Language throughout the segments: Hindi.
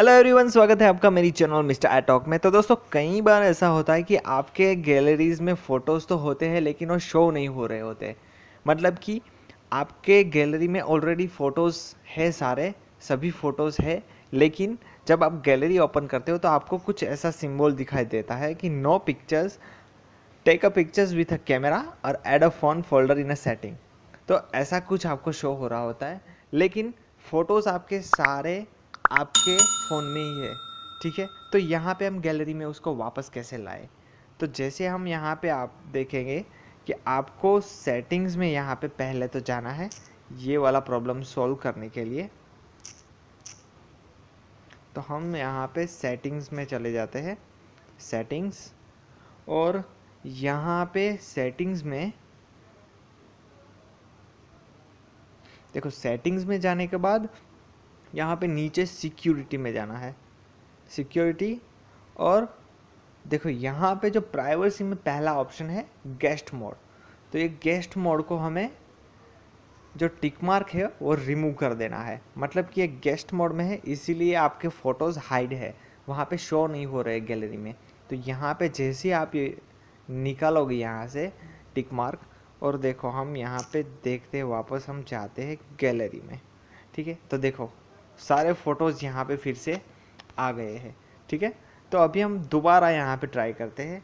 हेलो एवरीवन स्वागत है आपका मेरी चैनल मिस्टर एटॉक में तो दोस्तों कई बार ऐसा होता है कि आपके गैलरीज में फ़ोटोज़ तो होते हैं लेकिन वो शो नहीं हो रहे होते मतलब कि आपके गैलरी में ऑलरेडी फ़ोटोज़ है सारे सभी फ़ोटोज़ है लेकिन जब आप गैलरी ओपन करते हो तो आपको कुछ ऐसा सिम्बॉल दिखाई देता है कि no pictures take a pictures with a camera और add a phone folder in a setting तो ऐसा कुछ आपको शो हो रहा होता है लेकिन फ़ोटोज़ आपके सारे आपके फ़ोन में ही है ठीक है तो यहाँ पे हम गैलरी में उसको वापस कैसे लाए तो जैसे हम यहाँ पे आप देखेंगे कि आपको सेटिंग्स में यहाँ पे पहले तो जाना है ये वाला प्रॉब्लम सॉल्व करने के लिए तो हम यहाँ पे सेटिंग्स में चले जाते हैं सेटिंग्स और यहाँ पे सेटिंग्स में देखो सेटिंग्स में जाने के बाद यहाँ पे नीचे सिक्योरिटी में जाना है सिक्योरिटी और देखो यहाँ पे जो प्राइवेसी में पहला ऑप्शन है गेस्ट मोड तो ये गेस्ट मोड को हमें जो टिक मार्क है वो रिमूव कर देना है मतलब कि ये गेस्ट मोड में है इसीलिए आपके फ़ोटोज़ हाइड है वहाँ पे शो नहीं हो रहे गैलरी में तो यहाँ पे जैसे आप ये निकालोगे यहाँ से टिक मार्क और देखो हम यहाँ पे देखते वापस हम जाते हैं गैलरी में ठीक है तो देखो सारे फ़ोटोज़ यहाँ पे फिर से आ गए हैं ठीक है तो अभी हम दोबारा यहाँ पे ट्राई करते हैं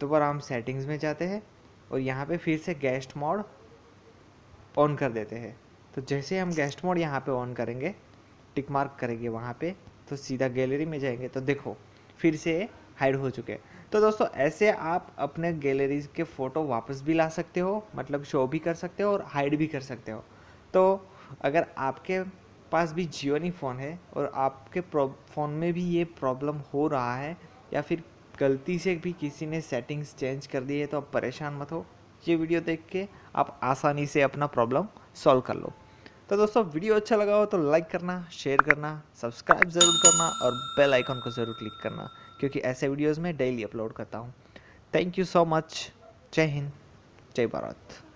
दोबारा हम सेटिंग्स में जाते हैं और यहाँ पे फिर से गेस्ट मोड ऑन कर देते हैं तो जैसे हम गेस्ट मोड यहाँ पे ऑन करेंगे टिक मार्क करेंगे वहाँ पे तो सीधा गैलरी में जाएंगे तो देखो फिर से हाइड हो चुके तो दोस्तों ऐसे आप अपने गैलरीज के फ़ोटो वापस भी ला सकते हो मतलब शो भी कर सकते हो और हाइड भी कर सकते हो तो अगर आपके पास भी जियो नहीं फ़ोन है और आपके फ़ोन में भी ये प्रॉब्लम हो रहा है या फिर गलती से भी किसी ने सेटिंग्स चेंज कर दी है तो आप परेशान मत हो ये वीडियो देख के आप आसानी से अपना प्रॉब्लम सॉल्व कर लो तो दोस्तों वीडियो अच्छा लगा हो तो लाइक करना शेयर करना सब्सक्राइब ज़रूर करना और बेल आइकॉन को ज़रूर क्लिक करना क्योंकि ऐसे वीडियोज़ मैं डेली अपलोड करता हूँ थैंक यू सो मच जय हिंद जय भारत